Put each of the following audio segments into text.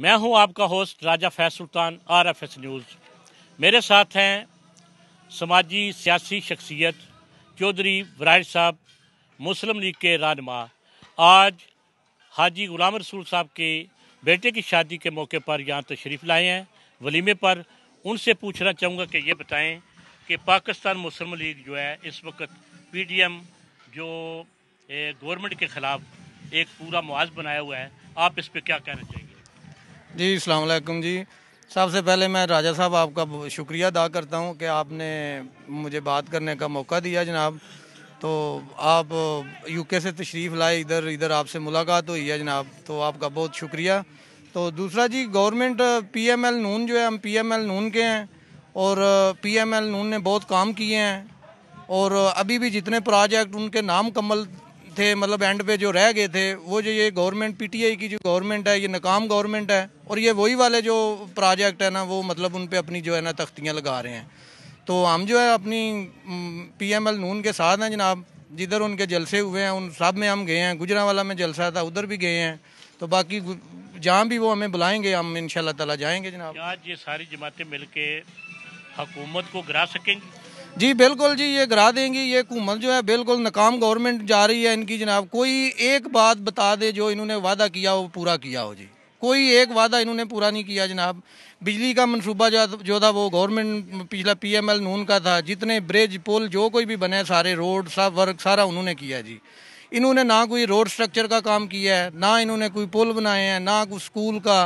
मैं हूं आपका host Raja Faiz Sultan R F S news मेरे साथ हैं समाजी सियासी शख्सियत चौधरी वराइड साहब मुस्लिम लीग के रानमा आज हाजी गुलाम रसूल साहब के बेटे की शादी के मौके पर यहाँ तशरीफ़ लाए हैं वलीमे पर उनसे पूछना चाहूँगा कि ये बताएं कि पाकिस्तान मुस्लिम लीग जो है इस वक्त एम जो गवर्नमेंट के ख़िलाफ़ एक पूरा मुआज बनाया हुआ है आप इस पर क्या कहना चाहिए जी अलैक्म जी सबसे पहले मैं राजा साहब आपका शुक्रिया अदा करता हूँ कि आपने मुझे बात करने का मौका दिया जनाब तो आप यूके से तशरीफ़ लाए इधर इधर आपसे मुलाकात हुई है जनाब तो आपका बहुत शुक्रिया तो दूसरा जी गवर्नमेंट पीएमएल नून जो है हम पीएमएल नून के हैं और पीएमएल नून ने बहुत काम किए हैं और अभी भी जितने प्रोजेक्ट उनके नाम कमल थे मतलब एंड पे जो रह गए थे वो जो ये गवर्नमेंट पीटीआई की जो गवर्नमेंट है ये नाकाम गवर्नमेंट है और ये वही वाले जो प्रोजेक्ट है ना वो मतलब उन पर अपनी जो है ना तख्तियाँ लगा रहे हैं तो हम जो है अपनी पी एम एल नून के साथ हैं जनाब जिधर उनके जलसे हुए हैं उन सब में हम गए हैं गुजरावाला में जलसा था उधर भी गए हैं तो बाकी जहाँ भी वो हमें बुलाएंगे हम इन ताला जाएंगे जनाब आज ये सारी जमातें मिल के हकूमत को गिरा सकेंगी जी बिल्कुल जी ये गिरा देंगी ये हुकूमत जो है बिल्कुल नाकाम गवर्नमेंट जा रही है इनकी जनाब कोई एक बात बता दे जो इन्होंने वादा किया वो पूरा किया हो जी कोई एक वादा इन्होंने पूरा नहीं किया जनाब बिजली का मनसूबा जो था वो गवर्नमेंट पिछला पीएमएल नून का था जितने ब्रिज पुल जो कोई भी बने सारे रोड सब वर्क सारा उन्होंने किया जी इन्होंने ना कोई रोड स्ट्रक्चर का काम किया है ना इन्होंने कोई पुल बनाए हैं ना कोई स्कूल का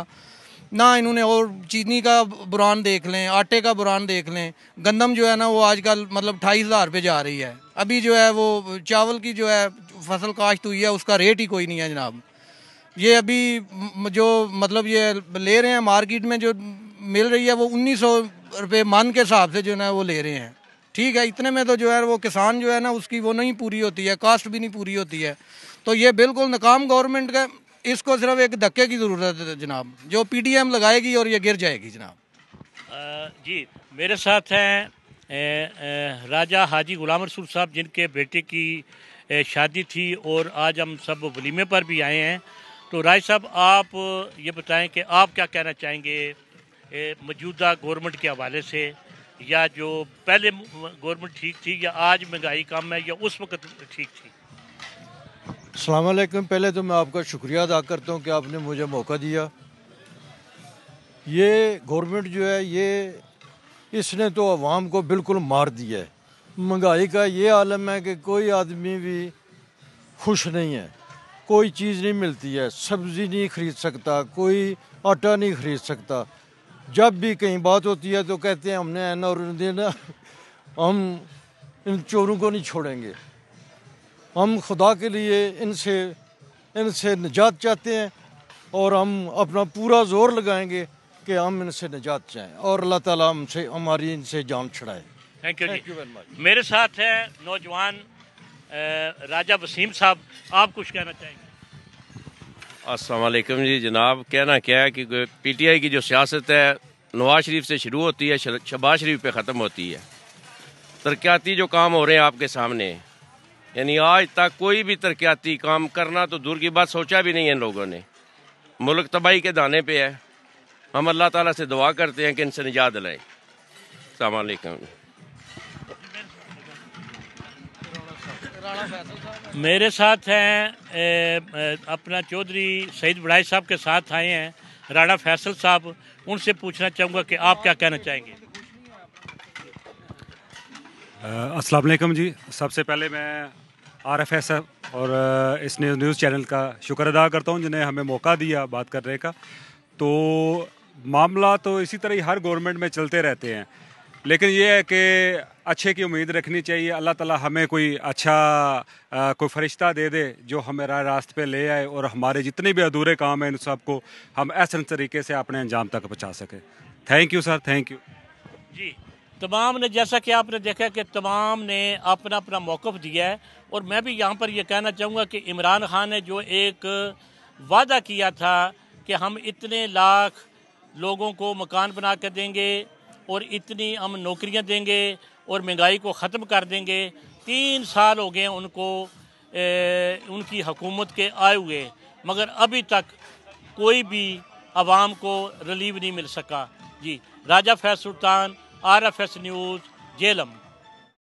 ना इन्होंने और चीनी का बुरान देख लें आटे का बुरान देख लें गंदम जो है ना वो आजकल मतलब अठाईस हज़ार रुपये जा रही है अभी जो है वो चावल की जो है फसल काश्त हुई है उसका रेट ही कोई नहीं है जनाब ये अभी जो मतलब ये ले रहे हैं मार्केट में जो मिल रही है वो उन्नीस सौ रुपये मन के हिसाब से जो है वो ले रहे हैं ठीक है इतने में तो जो है वो किसान जो है ना उसकी वो नहीं पूरी होती है कास्ट भी नहीं पूरी होती है तो ये बिल्कुल नाकाम गवर्नमेंट का इसको सिर्फ एक धक्के की ज़रूरत है जनाब जो पीटीएम लगाएगी और ये गिर जाएगी जनाब जी मेरे साथ हैं राजा हाजी गुलाम रसूल साहब जिनके बेटे की शादी थी और आज हम सब वलीमे पर भी आए हैं तो राय साहब आप ये बताएं कि आप क्या कहना चाहेंगे मौजूदा गवर्नमेंट के हवाले से या जो पहले गवर्नमेंट ठीक थी या आज महंगाई कम है या उस वक्त ठीक थी अलैक्म पहले तो मैं आपका शुक्रिया अदा करता हूँ कि आपने मुझे मौका दिया ये गवर्नमेंट जो है ये इसने तो आवाम को बिल्कुल मार दिया है महंगाई का ये आलम है कि कोई आदमी भी खुश नहीं है कोई चीज़ नहीं मिलती है सब्ज़ी नहीं ख़रीद सकता कोई आटा नहीं ख़रीद सकता जब भी कहीं बात होती है तो कहते हैं हमने एन और देना हम इन चोरों को नहीं छोड़ेंगे हम खुदा के लिए इनसे इनसे निजात चाहते हैं और हम अपना पूरा ज़ोर लगाएंगे कि हम इनसे निजात चाहें और अल्लाह ताला हमसे हमारी इनसे जान छुड़ाए thank you thank you very much मेरे साथ है नौजवान राजा वसीम साहब आप कुछ कहना चाहेंगे असलकम जी जनाब कहना क्या है कि पी टी आई की जो सियासत है नवाज शरीफ से शुरू होती है शबाज शरीफ पे ख़त्म होती है तरक्याती जो काम हो रहे हैं आपके सामने यानी आज तक कोई भी तरक्याती काम करना तो दूर की बात सोचा भी नहीं है इन लोगों ने मुल्क तबाही के दाने पे है हम अल्लाह ताला से दुआ करते हैं कि इनसे निजात लाए अलैक्म मेरे साथ हैं ए, अपना चौधरी सईद बड़ाई साहब के साथ आए हैं राणा फैसल साहब उनसे पूछना चाहूँगा कि आप क्या कहना चाहेंगे असलकम जी सबसे पहले मैं आर एफ एस एफ और इस न्यूज़ न्यूज़ चैनल का शुक्र अदा करता हूँ जिन्हें हमें मौका दिया बात करने का तो मामला तो इसी तरह ही हर गवर्नमेंट में चलते रहते हैं लेकिन ये है कि अच्छे की उम्मीद रखनी चाहिए अल्लाह ताला हमें कोई अच्छा आ, कोई फरिश्ता दे दे जो हमें राय रास्ते पे ले आए और हमारे जितने भी अधूरे काम हैं इन सबको हम ऐसे तरीके से अपने अंजाम तक पहुँचा सकें thank you sir thank you ji तमाम ने जैसा कि आपने देखा कि तमाम ने अपना अपना मौक़ दिया है और मैं भी यहाँ पर यह कहना चाहूँगा कि इमरान खान ने जो एक वादा किया था कि हम इतने लाख लोगों को मकान बना कर देंगे और इतनी हम नौकरियाँ देंगे और महंगाई को ख़त्म कर देंगे तीन साल हो गए उनको ए, उनकी हुकूमत के आए हुए मगर अभी तक कोई भी आवाम को रिलीव नहीं मिल सका ji Raja Faiz Sultan R F S news Jhelum